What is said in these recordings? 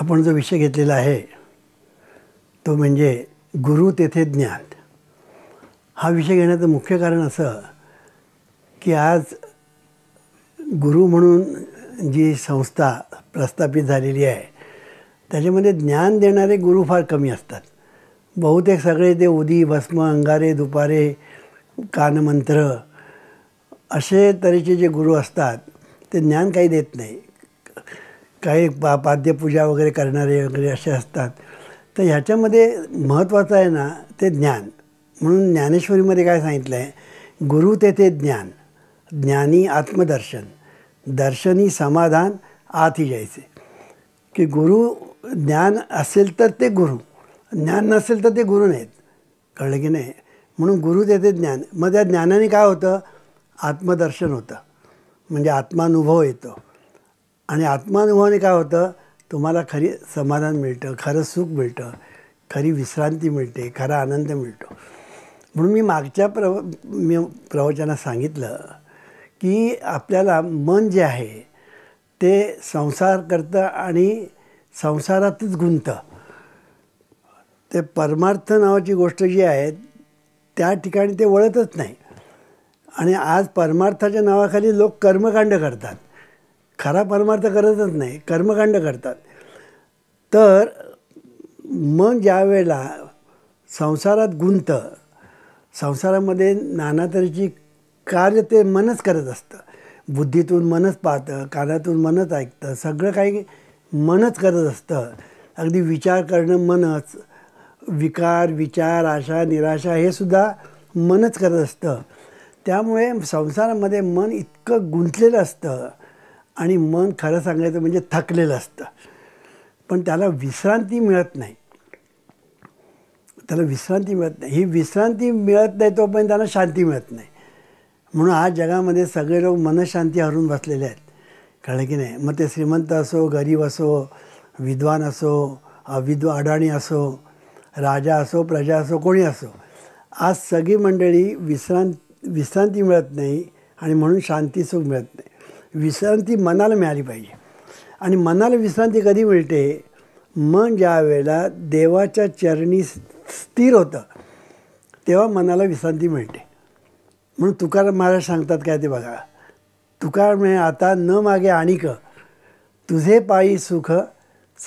आपण जो विषय घेतलेला आहे तो म्हणजे गुरु तेथे ज्ञान हा विषय घेण्याचं मुख्य कारण असं की आज गुरु म्हणून जी संस्था प्रस्थापित झालेली आहे त्याच्यामध्ये ज्ञान देणारे गुरु फार कमी असतात बहुतेक सगळे ते उदी भस्म अंगारे दुपारे कानमंत्र असे तऱ्हेचे जे गुरु असतात ते ज्ञान काही देत नाही काही पा पाद्यपूजा वगैरे करणारे वगैरे असे असतात तर ह्याच्यामध्ये महत्त्वाचं आहे ना ते ज्ञान म्हणून ज्ञानेश्वरीमध्ये काय सांगितलं आहे गुरु तेथे ज्ञान ज्ञानी आत्मदर्शन दर्शनी समाधान आती जायचे की गुरु ज्ञान असेल तर ते गुरु ज्ञान नसेल तर ते गुरु नाहीत कळलं की नाही म्हणून गुरु देते ज्ञान मग त्या ज्ञानाने काय होतं आत्मदर्शन होतं म्हणजे आत्मानुभव येतो आणि आत्मानुभवाने काय होतं तुम्हाला खरी समाधान मिळतं खरं सुख मिळतं खरी विश्रांती मिळते खरा आनंद मिळतो म्हणून मी मागच्या प्रव मी प्रवचनात सांगितलं की आपल्याला मन जे आहे ते संसार करतं आणि संसारातच गुंतं ते परमार्थ नावाची गोष्ट जी आहे त्या ठिकाणी ते वळतच नाही आणि आज परमार्थाच्या नावाखाली लोक कर्मकांड करतात खरा परमार्थ करतच नाही कर्मकांड करतात तर मन ज्या वेळेला संसारात गुंत संसारामध्ये नाना तऱ्हेची कार्य ते मनच करत असतं बुद्धीतून मनच पाहतं कानातून मनच ऐकतं सगळं काही मनच करत असतं अगदी विचार करणं मनच विकार विचार आशा निराशा हे सुद्धा मनच करत असतं त्यामुळे संसारामध्ये मन इतकं गुंतलेलं असतं आणि मन खरं सांगायचं म्हणजे थकलेलं असतं पण त्याला विश्रांती मिळत नाही त्याला विश्रांती मिळत नाही ही विश्रांती मिळत नाही तोपर्यंत त्याला शांती मिळत नाही म्हणून आज जगामध्ये सगळे लोक मनशांती हरून बसलेले आहेत कळलं की नाही मग ते श्रीमंत असो गरीब असो विद्वान असो अविद्वा अडाणी असो राजा असो प्रजा असो कोणी असो आज सगळी मंडळी विश्रां विश्रांती मिळत नाही आणि म्हणून शांती मिळत नाही विश्रांती मनाला मिळाली पाहिजे आणि मनाला विश्रांती कधी मिळते मन ज्या वेळेला देवाच्या चरणी स्थिर होतं तेव्हा मनाला विश्रांती मिळते म्हणून तुकाराम महाराज सांगतात काय ते बघा तुकार म्हणजे आता न मागे आणिक तुझे पायी सुख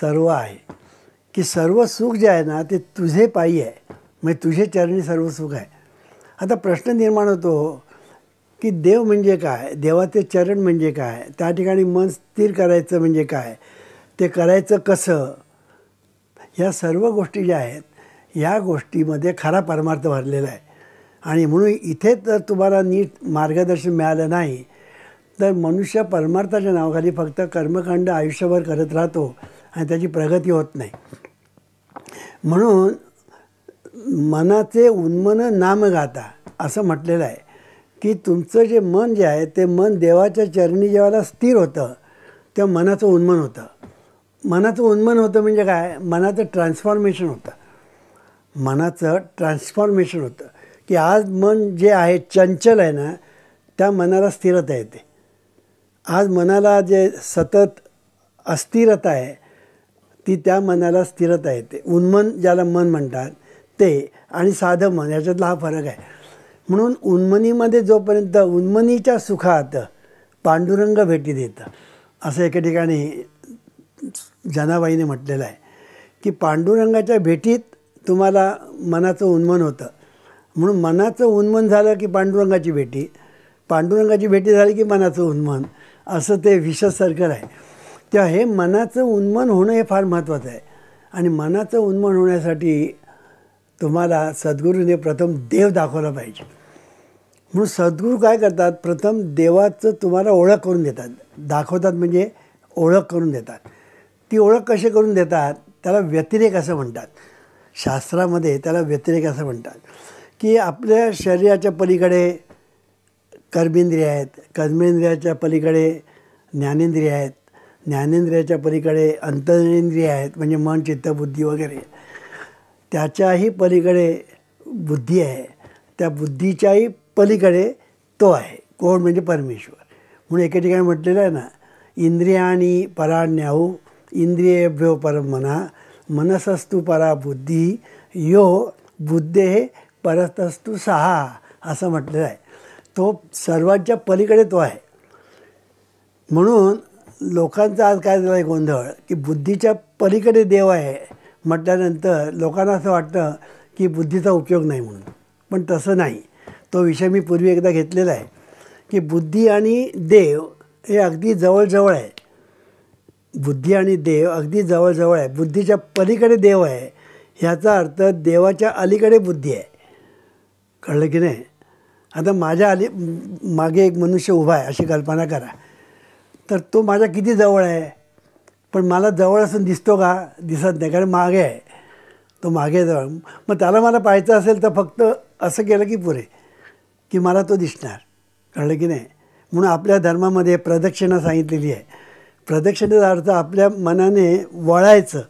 सर्व आहे की सर्व सुख जे आहे ना ते तुझे पायी आहे म्हणजे तुझे चरणी सर्व सुख आहे आता प्रश्न निर्माण होतो की देव म्हणजे काय देवाचे चरण म्हणजे काय त्या ठिकाणी मन स्थिर करायचं म्हणजे काय ते करायचं कसं ह्या सर्व गोष्टी ज्या आहेत या गोष्टीमध्ये खरा परमार्थ भरलेला आहे आणि म्हणून इथे जर तुम्हाला नीट मार्गदर्शन मिळालं नाही तर मनुष्य परमार्थाच्या नावाखाली फक्त कर्मकांड आयुष्यभर करत राहतो आणि त्याची प्रगती होत नाही म्हणून मनाचे उन्मन नामगाता असं म्हटलेलं आहे की तुमचं जे मन जे आहे ते मन देवाच्या चरणी जेव्हा स्थिर होतं तेव्हा मनाचं उन्मन होतं मनाचं उन्मन होतं म्हणजे काय मनाचं ट्रान्सफॉर्मेशन होतं मनाचं ट्रान्सफॉर्मेशन होतं की आज मन जे आहे चंचल आहे ना त्या मनाला स्थिरता येते आज मनाला जे सतत अस्थिरता आहे ती त्या मनाला स्थिरता येते उन्मन ज्याला मन म्हणतात ते आणि साधं मन याच्यातला हा फरक आहे म्हणून उन्मनीमध्ये जोपर्यंत उन्मनीच्या सुखात पांडुरंग भेटी देतं असं एका ठिकाणी जनाबाईने म्हटलेलं आहे की पांडुरंगाच्या भेटीत तुम्हाला मनाचं उन्मन होतं म्हणून मनाचं उन्मन झालं की पांडुरंगाची भेटी पांडुरंगाची भेटी झाली की मनाचं उन्मन असं ते विष सर्कल आहे तेव्हा हे मनाचं उन्मन होणं हे फार महत्त्वाचं आहे आणि मनाचं उन्मन होण्यासाठी तुम्हाला सद्गुरूने प्रथम देव दाखवला पाहिजे म्हणून सद्गुरू काय करतात प्रथम देवाचं तुम्हाला ओळख करून देतात दाखवतात म्हणजे ओळख करून देतात ती ओळख कशी करून देतात त्याला व्यतिरेक असं म्हणतात शास्त्रामध्ये त्याला व्यतिरेक असं म्हणतात की आपल्या शरीराच्या पलीकडे कर्मेंद्रिय आहेत कर्मेंद्रियाच्या पलीकडे ज्ञानेंद्रिय आहेत ज्ञानेंद्रियाच्या पलीकडे अंतरेंद्रिय आहेत म्हणजे मन चित्तबुद्धी वगैरे त्याच्याही पलीकडे बुद्धी आहे त्या बुद्धीच्याही पलीकडे तो आहे कोण म्हणजे परमेश्वर म्हणून एके ठिकाणी म्हटलेलं आहे ना इंद्रियानी पराण्याहू इंद्रियेभ्यो परमना मनसस्तु परा बुद्धी यो बुद्धे परतस्तु सहा असं म्हटलेलं आहे तो सर्वांच्या पलीकडे तो आहे म्हणून लोकांचा आज काय झाला आहे गोंधळ की बुद्धीच्या पलीकडे देव आहे म्हटल्यानंतर लोकांना असं वाटतं की बुद्धीचा उपयोग नाही म्हणून पण तसं नाही तो विषय मी पूर्वी एकदा घेतलेला आहे की बुद्धी आणि देव हे अगदी जवळजवळ आहे बुद्धी आणि देव अगदी जवळजवळ आहे बुद्धीच्या पलीकडे देव आहे ह्याचा अर्थ देवाच्या अलीकडे बुद्धी आहे कळलं की नाही आता माझ्या अली मागे एक मनुष्य उभा आहे अशी कल्पना करा तर तो माझ्या किती जवळ आहे पण मला जवळ असून दिसतो का दिसत नाही कारण मागे आहे तो मागे जवळ मग त्याला मला पाहायचं असेल तर फक्त असं केलं की पुरे की मला तो दिसणार कळलं की नाही म्हणून आपल्या धर्मामध्ये प्रदक्षिणा सांगितलेली आहे प्रदक्षिणेचा अर्थ आपल्या मनाने वळायचं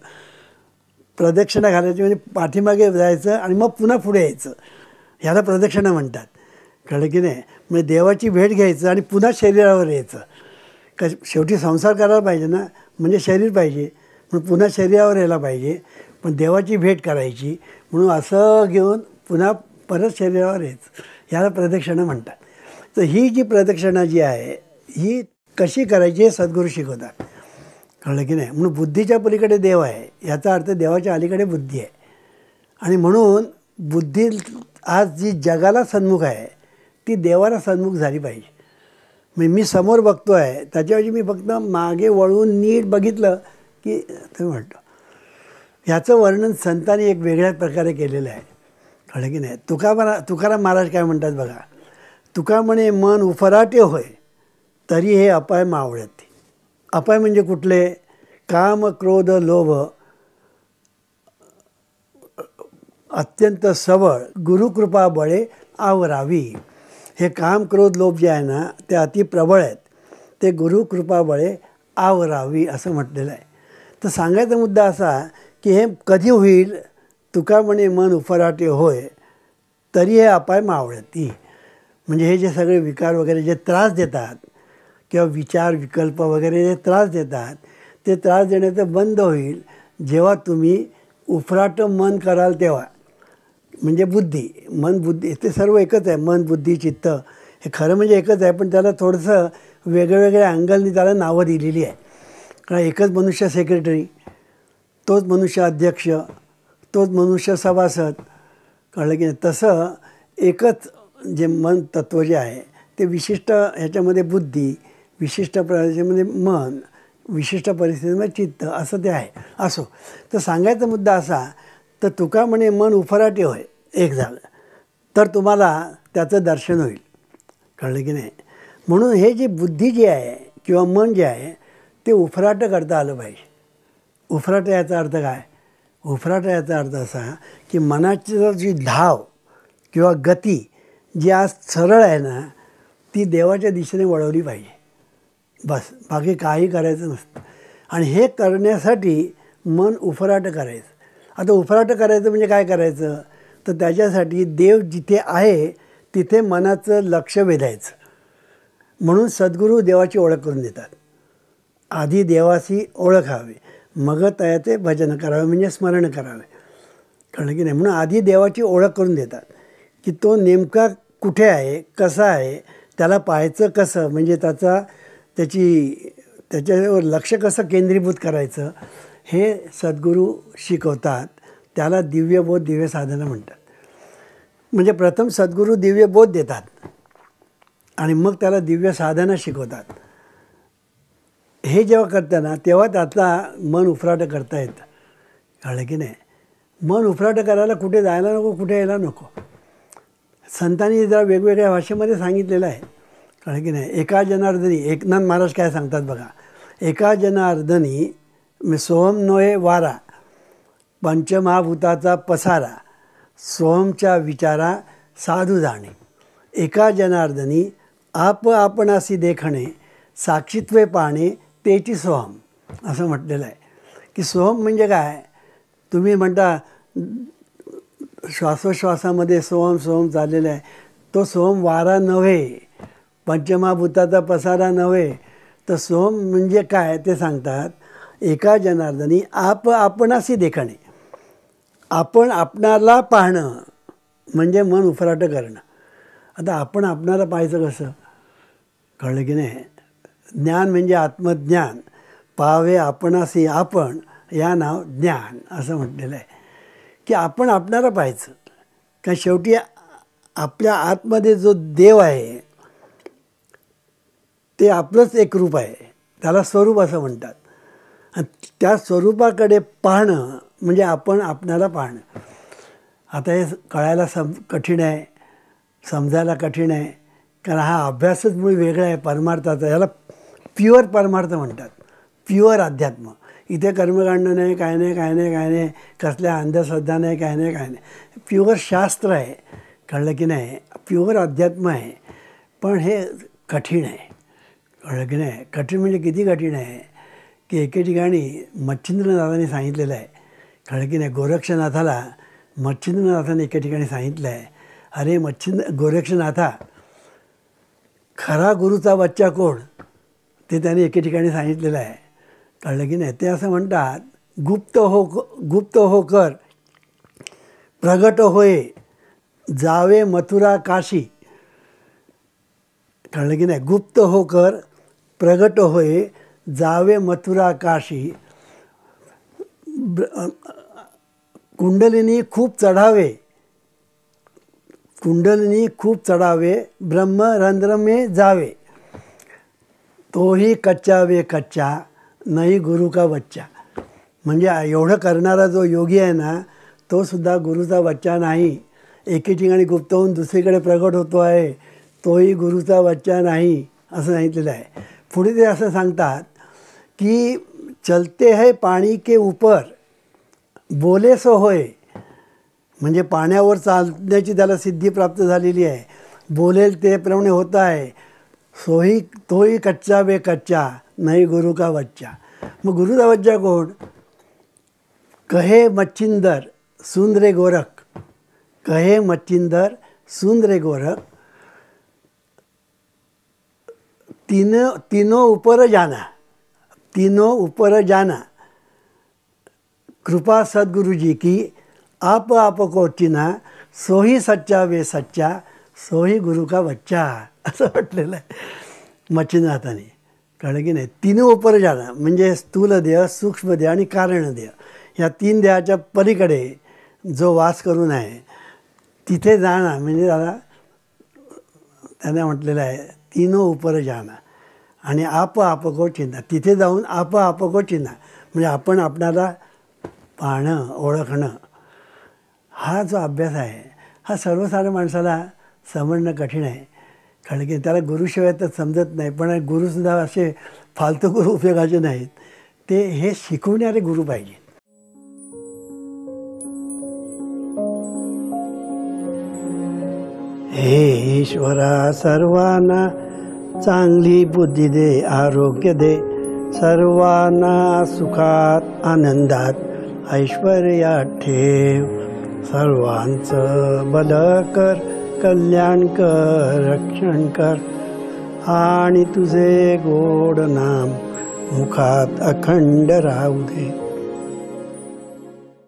प्रदक्षिणा घालायची म्हणजे पाठीमागे जायचं आणि मग पुन्हा पुढे यायचं ह्याला प्रदक्षिणा म्हणतात कळलं की नाही म्हणजे देवाची भेट घ्यायचं आणि पुन्हा शरीरावर यायचं क शेवटी संसार करायला पाहिजे ना म्हणजे शरीर पाहिजे म्हणून पुन्हा शरीरावर यायला पाहिजे पण देवाची भेट करायची म्हणून असं घेऊन पुन्हा परत शरीरावर यायचं ह्याला प्रदक्षिणा म्हणतात तर ही जी प्रदक्षिणा जी आहे ही कशी करायची हे सद्गुरू शिकवतात कळलं की नाही म्हणून बुद्धीच्या पलीकडे देव आहे याचा अर्थ देवाच्या अलीकडे बुद्धी आहे आणि म्हणून बुद्धी आज जी जगाला सन्मुख आहे ती देवाला सन्मुख झाली पाहिजे म्हणजे मी समोर बघतो आहे त्याच्याऐवजी मी फक्त मागे वळून नीट बघितलं की तुम्ही म्हणतो याचं वर्णन संतांनी एक वेगळ्या प्रकारे केलेलं आहे कळलं की नाही तुकारा तुकाराम महाराज काय म्हणतात बघा तुका म्हणे मन उफराटे होय तरी हे अपाय मावळ्यात अपाय म्हणजे कुठले काम क्रोध लोभ अत्यंत सवळ गुरुकृपा बळे आवरावी हे काम क्रोध लोभ जे आहे ना ते अति प्रबळ आहेत ते गुरुकृपा बळे आवरावी असं म्हटलेलं आहे तर सांगायचा मुद्दा असा की हे कधी होईल तुका म्हणे मन उफराटे होय तरी हे अपाय मावळती म्हणजे हे जे सगळे विकार वगैरे जे त्रास देतात किंवा विचार विकल्प वगैरे जे त्रास देतात ते त्रास देण्याचं बंद होईल जेव्हा तुम्ही उफराटं मन कराल तेव्हा म्हणजे बुद्धी मन बुद्धी ते सर्व एकच आहे मन बुद्धी चित्त हे खरं म्हणजे एकच आहे पण त्याला थोडंसं वेगळ्या अँगलनी त्याला नावं दिलेली आहे कारण एकच मनुष्य सेक्रेटरी तोच मनुष्य अध्यक्ष तोच मनुष्य सभासद कळलं की नाही तसं एकच जे मन तत्व जे आहे ते विशिष्ट ह्याच्यामध्ये बुद्धी विशिष्ट प्रकारच्यामध्ये मन विशिष्ट परिस्थितीमध्ये चित्त असं ते आहे असो तर सांगायचा मुद्दा असा तर तुका म्हणे मन उफराटे होय एक झालं तर तुम्हाला त्याचं दर्शन होईल कळलं की नाही म्हणून हे जी बुद्धी जी आहे किंवा मन जे आहे ते उफराटं करता आलं पाहिजे उफराटं याचा अर्थ काय उफराटा याचा अर्थ असा की मनाची जी धाव किंवा गती जी आज सरळ आहे ना ती देवाच्या दिशेने वळवली पाहिजे बस बाकी काही करायचं नसतं आणि हे करण्यासाठी मन उफराट करायचं आता उफराट करायचं म्हणजे काय करायचं तर त्याच्यासाठी देव जिथे आहे तिथे मनाचं लक्ष वेधायचं म्हणून सद्गुरू देवाची ओळख करून देतात आधी देवाशी ओळख हवी मग ते भजन करावे म्हणजे स्मरण करावे कारण की नाही म्हणून आधी देवाची ओळख करून देतात की तो नेमका कुठे आहे कसा आहे त्याला पाहायचं कसं म्हणजे त्याचा त्याची त्याच्यावर लक्ष कसं केंद्रीभूत करायचं हे सद्गुरू शिकवतात त्याला दिव्यबोध दिव्य साधना म्हणतात म्हणजे प्रथम सद्गुरू दिव्यबोध देतात आणि मग त्याला दिव्य साधना शिकवतात हे जेव्हा करताना तेव्हा त्यातला मन उफराट करता येतं कळलं की नाही मन उफराट करायला कुठे जायला नको कुठे यायला नको संतांनी जरा वेगवेगळ्या भाषेमध्ये सांगितलेलं आहे कळलं की नाही एका जनार्दनी एकनाथ महाराज काय सांगतात बघा एका जनार्दनी मी सोहम नोहे वारा पंचमहाभूताचा पसारा सोहमच्या विचारा साधू जाणे एका जनार्दनी आप आपणासी देखणे साक्षीत्वे पाहणे तेची सोम असं म्हटलेलं आहे की सोम म्हणजे काय तुम्ही म्हणता श्वासोश्वासामध्ये सोम सोम चाललेला आहे तो सोम वारा नव्हे पंचमाभूताचा पसारा नव्हे तर सोम म्हणजे काय ते सांगतात एका जनार्दनी आप आपणासी देखणे आपण आपणाला पाहणं म्हणजे मन उफराटं करणं आता आपण आपणाला पाहायचं कसं कळलं की नाही ज्ञान म्हणजे आत्मज्ञान पावे आपणासी आपण या नाव ज्ञान असं म्हटलेलं आहे की आपण आपणाला पाहायचं का शेवटी आपल्या आतमध्ये जो देव आहे ते आपलंच एक रूप आहे त्याला स्वरूप असं म्हणतात त्या स्वरूपाकडे पाहणं म्हणजे आपण आपणाला पाहणं आता हे कळायला सम कठीण आहे समजायला कठीण आहे कारण हा अभ्यासच मूळ वेगळा आहे परमार्थाचा याला प्युअर परमार्थ म्हणतात प्युअर अध्यात्म इथे कर्मकांड नाही काय नाही काय नाही काय नाही कसल्या अंधश्रद्धा नाही काय नाही काय नाही प्युअर शास्त्र आहे कळलं की नाही प्युअर अध्यात्म आहे पण हे कठीण आहे कळलं की नाही कठीण म्हणजे किती कठीण आहे की एके ठिकाणी मच्छिंद्रनाथाने सांगितलेलं आहे कळलं की नाही गोरक्षनाथाला मच्छिंद्रनाथाने एके ठिकाणी सांगितलं आहे अरे मच्छिंद्र गोरक्षनाथा खरा गुरुचा बच्चा कोण ते त्याने एके ठिकाणी सांगितलेलं आहे कळलं की नाही ते असं म्हणतात गुप्त हो गुप्त होकर कर प्रगट होय जावे मथुरा काशी कळलं की नाही गुप्त होकर कर प्रगट होय जावे मथुरा काशी कुंडलिनी खूप चढावे कुंडलिनी खूप चढावे ब्रह्मरंध्रमे जावे तोही कच्चा वे कच्चा नाही गुरु का बच्चा म्हणजे एवढं करणारा जो योगी आहे ना तो सुद्धा गुरुचा बच्चा नाही एके ठिकाणी गुप्त होऊन दुसरीकडे प्रगट होतो आहे तोही गुरुचा बच्चा नाही असं सांगितलेलं आहे पुढे ते असं सांगतात की चलते है पाणी के ऊपर बोले सो होय म्हणजे पाण्यावर चालण्याची त्याला सिद्धी प्राप्त झालेली आहे बोलेल ते प्रमाणे होत आहे सोही तोही कच्चा बे कच्चा नाही गुरु का बच्चा मग गुरुचा बच्चा कोण कहे मच्छिंदर सुंदरे गोरख कहे मच्छिंदर सुंदरे गोरख तीन तीनों ऊपर जाना तीनो ऊपर जाना कृपा सद्गुरुजी की आप आप को चिना सोही सच्चा वे सच्चा सोही गुरु का बच्चा असं म्हटलेलं आहे मच्छिंद्राताने कळलं की नाही तीन उपर जाणं म्हणजे स्थूल देह सूक्ष्म देह आणि कारण देह या तीन देहाच्या पलीकडे जो वास करून आहे तिथे जाणं म्हणजे त्याला त्याने म्हटलेलं आहे तीनो उपर जाणं आणि आप आपको चिन्हा तिथे जाऊन आप आपको चिन्हा म्हणजे आपण आपणाला पाहणं ओळखणं हा जो अभ्यास आहे हा सर्वसाधारण माणसाला समजणं कठीण आहे कारण की त्याला गुरुशिवाय तर समजत नाही पण गुरुसुद्धा असे फालतू गुरु उपयोगाचे नाहीत ते हे शिकवणारे गुरु पाहिजे हे ईश्वरा सर्वांना चांगली बुद्धी दे आरोग्य दे सर्वांना सुखात आनंदात ऐश्वर्या ठेव सर्वांचं बल कर कल्याण कर रक्षण कर आणि तुझे गोड नाम मुखात अखंड राहू दे